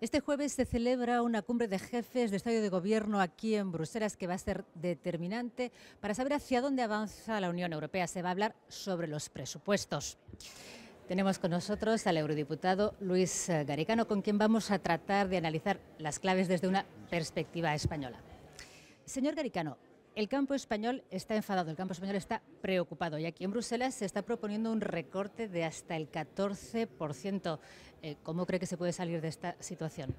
Este jueves se celebra una cumbre de jefes de Estado de Gobierno aquí en Bruselas que va a ser determinante para saber hacia dónde avanza la Unión Europea. Se va a hablar sobre los presupuestos. Tenemos con nosotros al eurodiputado Luis Garicano, con quien vamos a tratar de analizar las claves desde una perspectiva española. Señor Garicano, el campo español está enfadado, el campo español está preocupado y aquí en Bruselas se está proponiendo un recorte de hasta el 14%. Eh, ¿Cómo cree que se puede salir de esta situación?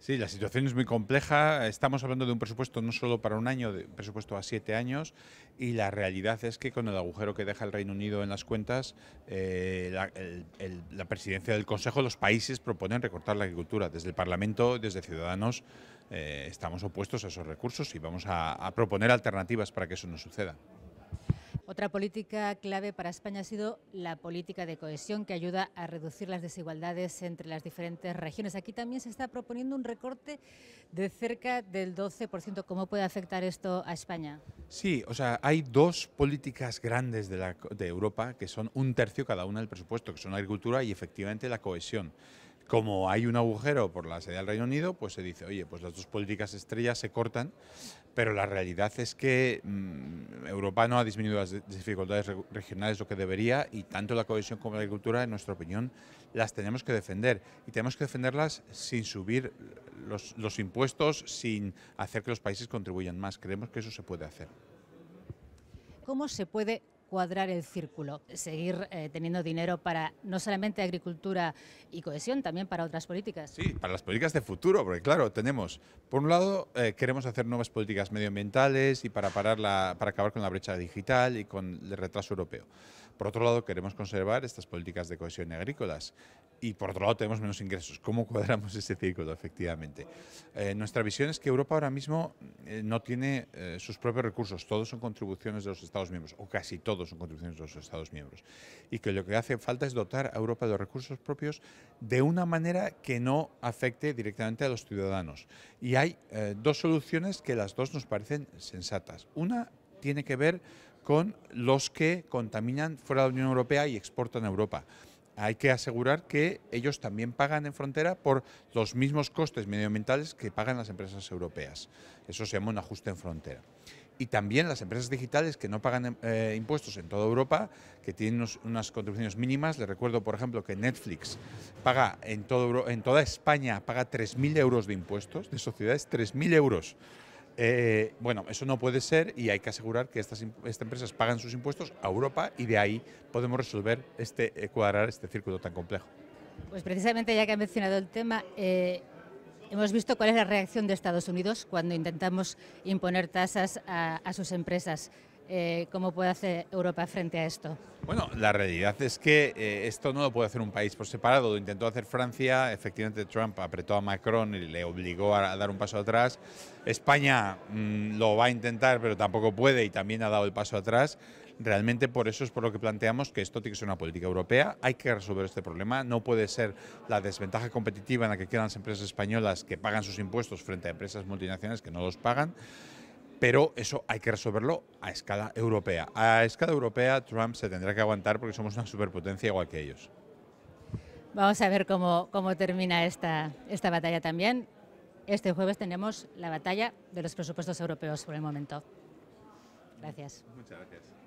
Sí, la situación es muy compleja. Estamos hablando de un presupuesto no solo para un año, de un presupuesto a siete años, y la realidad es que con el agujero que deja el Reino Unido en las cuentas, eh, la, presidencia del Consejo, los países proponen recortar la agricultura. Desde el Parlamento, desde Ciudadanos, eh, estamos opuestos a esos recursos y vamos a proponer alternativas para que eso no suceda. Otra política clave para España ha sido la política de cohesión que ayuda a reducir las desigualdades entre las diferentes regiones. Aquí también se está proponiendo un recorte de cerca del 12%. ¿Cómo puede afectar esto a España? Sí, o sea, hay dos políticas grandes de, de Europa que son un tercio cada una del presupuesto, que son la agricultura y efectivamente la cohesión. Como hay un agujero por la sede del Reino Unido, pues se dice, oye, pues las dos políticas estrellas se cortan, pero la realidad es que mm, Europa no ha disminuido las dificultades regionales lo que debería y tanto la cohesión como la agricultura, en nuestra opinión, las tenemos que defender. Y tenemos que defenderlas sin subir los, los impuestos, sin hacer que los países contribuyan más. Creemos que eso se puede hacer. ¿Cómo se puede cuadrar el círculo, seguir eh, teniendo dinero para no solamente agricultura y cohesión, también para otras políticas. Sí, para las políticas de futuro, porque claro, tenemos, por un lado, eh, queremos hacer nuevas políticas medioambientales y para, parar para acabar con la brecha digital y con el retraso europeo. Por otro lado, queremos conservar estas políticas de cohesión agrícolas y por otro lado tenemos menos ingresos. ¿Cómo cuadramos ese círculo, efectivamente? Eh, nuestra visión es que Europa ahora mismo eh, no tiene eh, sus propios recursos, todos son contribuciones de los Estados miembros, o casi todos son contribuciones de los Estados miembros, y que lo que hace falta es dotar a Europa de los recursos propios de una manera que no afecte directamente a los ciudadanos. Y hay dos soluciones que las dos nos parecen sensatas. Una tiene que ver con los que contaminan fuera de la Unión Europea y exportan a Europa. Hay que asegurar que ellos también pagan en frontera por los mismos costes medioambientales que pagan las empresas europeas. Eso se llama un ajuste en frontera y también las empresas digitales que no pagan eh, impuestos en toda Europa, que tienen unas contribuciones mínimas. Les recuerdo, por ejemplo, que Netflix paga en, en toda España paga 3.000 euros de impuestos de sociedades, 3.000 euros eh, bueno, eso no puede ser y hay que asegurar que estas, empresas pagan sus impuestos a Europa y de ahí podemos resolver este eh, cuadrar este círculo tan complejo. Pues precisamente ya que ha mencionado el tema, eh, hemos visto cuál es la reacción de Estados Unidos cuando intentamos imponer tasas a, a sus empresas. Eh, cómo puede hacer Europa frente a esto. Bueno, la realidad es que eh, esto no lo puede hacer un país por separado. Lo intentó hacer Francia, efectivamente Trump apretó a Macron y le obligó a, dar un paso atrás. España mm, lo va a intentar, pero tampoco puede y también ha dado el paso atrás. Realmente por eso es por lo que planteamos que esto tiene que ser una política europea, hay que resolver este problema, no puede ser la desventaja competitiva en la que quedan las empresas españolas que pagan sus impuestos frente a empresas multinacionales que no los pagan pero eso hay que resolverlo a escala europea. A escala europea Trump se tendrá que aguantar porque somos una superpotencia igual que ellos. Vamos a ver cómo, termina esta, esta batalla también. Este jueves tenemos la batalla de los presupuestos europeos por el momento. Gracias. Muchas gracias.